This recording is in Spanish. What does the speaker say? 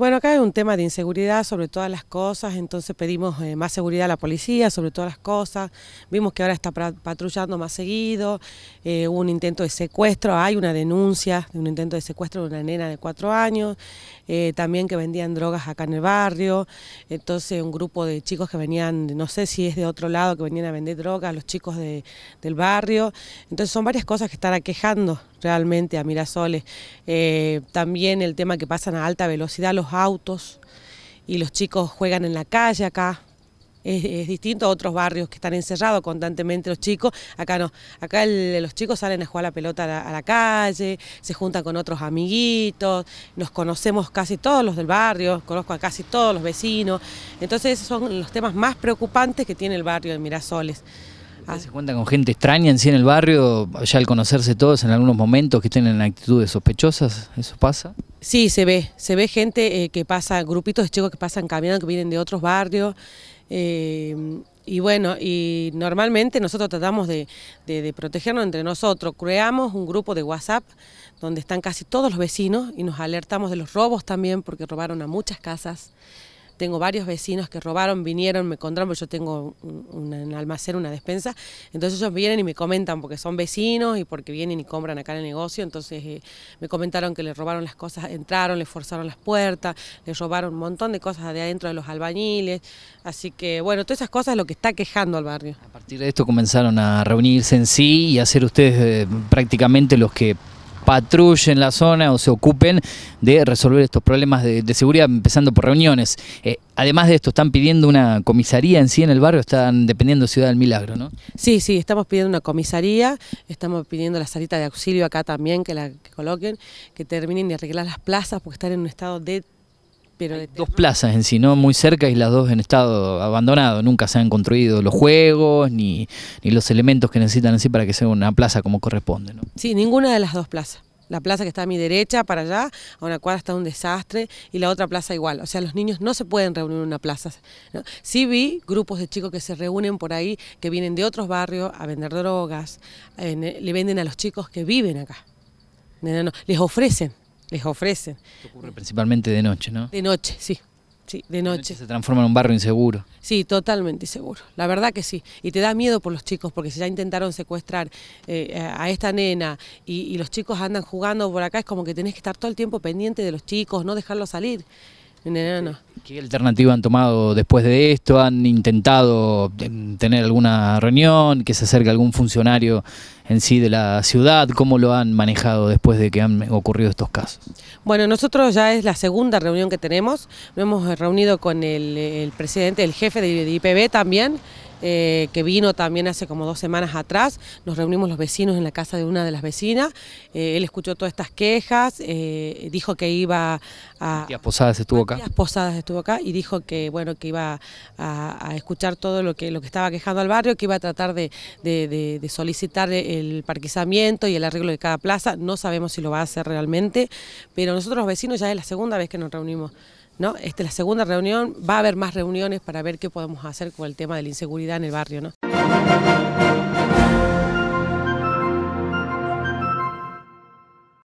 Bueno, acá hay un tema de inseguridad sobre todas las cosas, entonces pedimos eh, más seguridad a la policía sobre todas las cosas. Vimos que ahora está patrullando más seguido, eh, hubo un intento de secuestro, hay una denuncia de un intento de secuestro de una nena de cuatro años, eh, también que vendían drogas acá en el barrio, entonces un grupo de chicos que venían, no sé si es de otro lado, que venían a vender drogas, los chicos de, del barrio. Entonces son varias cosas que están aquejando realmente a Mirasoles. también el tema que pasan a alta velocidad los autos y los chicos juegan en la calle acá. Es, distinto a otros barrios que están encerrados constantemente los chicos. Acá no, acá los chicos salen a jugar la pelota a la, calle, se juntan con otros amiguitos, nos conocemos casi todos los del barrio, conozco a casi todos los vecinos. Entonces esos son los temas más preocupantes que tiene el barrio de Mirasoles. ¿Se cuenta con gente extraña en sí en el barrio, ya al conocerse todos en algunos momentos que tienen actitudes sospechosas? ¿Eso pasa? Sí, se ve, se ve gente eh, que pasa, grupitos de chicos que pasan caminando, que vienen de otros barrios. Eh, y bueno, y normalmente nosotros tratamos de, de, protegernos entre nosotros. Creamos un grupo de WhatsApp donde están casi todos los vecinos y nos alertamos de los robos también, porque robaron a muchas casas. Tengo varios vecinos que robaron, vinieron, me encontraron, yo tengo un, almacén, una despensa. Entonces ellos vienen y me comentan porque son vecinos y porque vienen y compran acá en el negocio. Entonces eh, me comentaron que le robaron las cosas, entraron, les forzaron las puertas, les robaron un montón de cosas de adentro de los albañiles. Así que bueno, todas esas cosas es lo que está quejando al barrio. A partir de esto comenzaron a reunirse en sí y a ser ustedes eh, prácticamente los que patrullen la zona o se ocupen de resolver estos problemas de, seguridad, empezando por reuniones. Eh, además de esto, están pidiendo una comisaría en sí en el barrio, están dependiendo de Ciudad del Milagro, ¿no? Sí, sí, estamos pidiendo una comisaría, estamos pidiendo la salita de auxilio acá también, que la coloquen, que terminen de arreglar las plazas porque están en un estado de dos plazas en sí, ¿no? Muy cerca y las dos en estado abandonado. Nunca se han construido los juegos ni, los elementos que necesitan así para que sea una plaza como corresponde, ¿no? Sí, ninguna de las dos plazas la plaza que está a mi derecha para allá, a una cuadra está un desastre y la otra plaza igual. O sea, los niños no se pueden reunir en una plaza. Sí vi grupos de chicos que se reúnen por ahí, que vienen de otros barrios a vender drogas, eh, le venden a los chicos que viven acá. no, les ofrecen les ofrecen. ocurre principalmente de noche, ¿no? De noche, sí. Sí, de noche. Se transforma en un barrio inseguro. Sí, totalmente inseguro. La verdad que sí. Y te da miedo por los chicos, porque si ya intentaron secuestrar eh, a esta nena y, y los chicos andan jugando por acá, es como que tenés que estar todo el tiempo pendiente de los chicos, no dejarlos salir. ¿Qué alternativa han tomado después de esto? ¿Han intentado em, tener alguna reunión? ¿Que se acerque algún funcionario en sí de la ciudad? ¿Cómo lo han manejado después de que han ocurrido estos casos? Bueno, nosotros ya es la segunda reunión que tenemos. Nos hemos reunido con el, presidente, el jefe de, de IPB también, eh, que vino también hace como dos semanas atrás, nos reunimos los vecinos en la casa de una de las vecinas, eh, él escuchó todas estas quejas, eh, dijo que iba a... Posadas estuvo acá. Posadas estuvo acá y dijo que, bueno, que iba a, escuchar todo lo que, lo que estaba quejando al barrio, que iba a tratar de, de solicitar el parquizamiento y el arreglo de cada plaza, no sabemos si lo va a hacer realmente, pero nosotros los vecinos ya es la segunda vez que nos reunimos. ¿no? Esta es la segunda reunión, va a haber más reuniones para ver qué podemos hacer con el tema de la inseguridad en el barrio. ¿no?